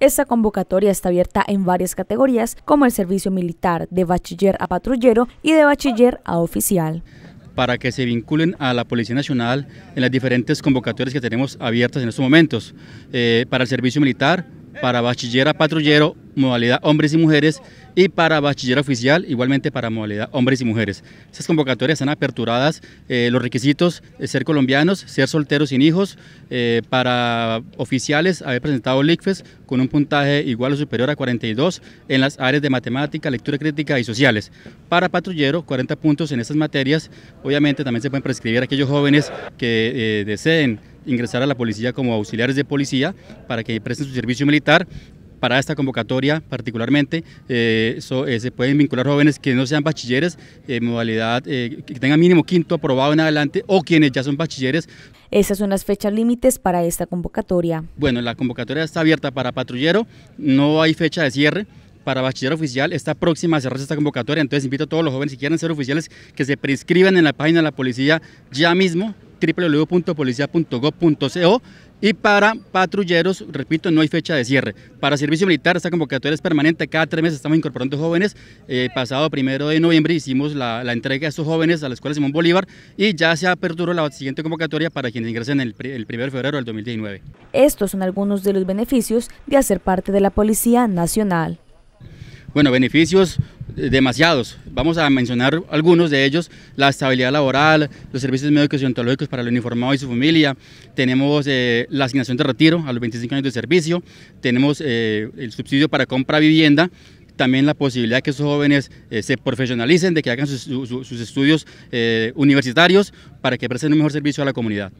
Esta convocatoria está abierta en varias categorías, como el servicio militar, de bachiller a patrullero y de bachiller a oficial para que se vinculen a la Policía Nacional en las diferentes convocatorias que tenemos abiertas en estos momentos, eh, para el servicio militar, para bachillera patrullero, modalidad hombres y mujeres, y para bachillera oficial, igualmente para modalidad hombres y mujeres. Estas convocatorias están aperturadas, eh, los requisitos, eh, ser colombianos, ser solteros sin hijos, eh, para oficiales haber presentado LICFES con un puntaje igual o superior a 42 en las áreas de matemática, lectura crítica y sociales. Para patrullero, 40 puntos en estas materias. Obviamente también se pueden prescribir aquellos jóvenes que deseen ingresar a la policía como auxiliares de policía para que presten su servicio militar. Para esta convocatoria particularmente eh, eh, se pueden vincular jóvenes que no sean bachilleres, en eh, modalidad que tengan mínimo quinto aprobado en adelante o quienes ya son bachilleres. Esas son las fechas límites para esta convocatoria. Bueno, la convocatoria está abierta para patrullero, no hay fecha de cierre para bachiller oficial está próxima a cerrarse esta convocatoria, entonces invito a todos los jóvenes que quieran ser oficiales que se prescriban en la página de la policía ya mismo www.policia.gov.co y para patrulleros, repito, no hay fecha de cierre. Para servicio militar, esta convocatoria es permanente, cada tres meses estamos incorporando jóvenes. Eh, pasado primero de noviembre hicimos la, entrega de estos jóvenes a la Escuela Simón Bolívar y ya se ha aperturó la siguiente convocatoria para quienes ingresen el, el de febrero del 2019. Estos son algunos de los beneficios de hacer parte de la Policía Nacional. Bueno, beneficios, demasiados. Vamos a mencionar algunos de ellos, la estabilidad laboral, los servicios médicos y ontológicos para el uniformado y su familia, tenemos eh, la asignación de retiro a los 25 años de servicio, tenemos eh, el subsidio para compra vivienda, también la posibilidad de que esos jóvenes eh, se profesionalicen, de que hagan sus, sus estudios universitarios para que presten un mejor servicio a la comunidad.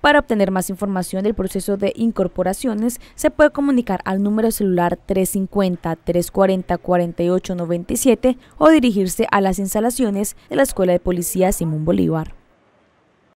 Para obtener más información del proceso de incorporaciones, se puede comunicar al número celular 350-340-4897 o dirigirse a las instalaciones de la Escuela de Policía Simón Bolívar.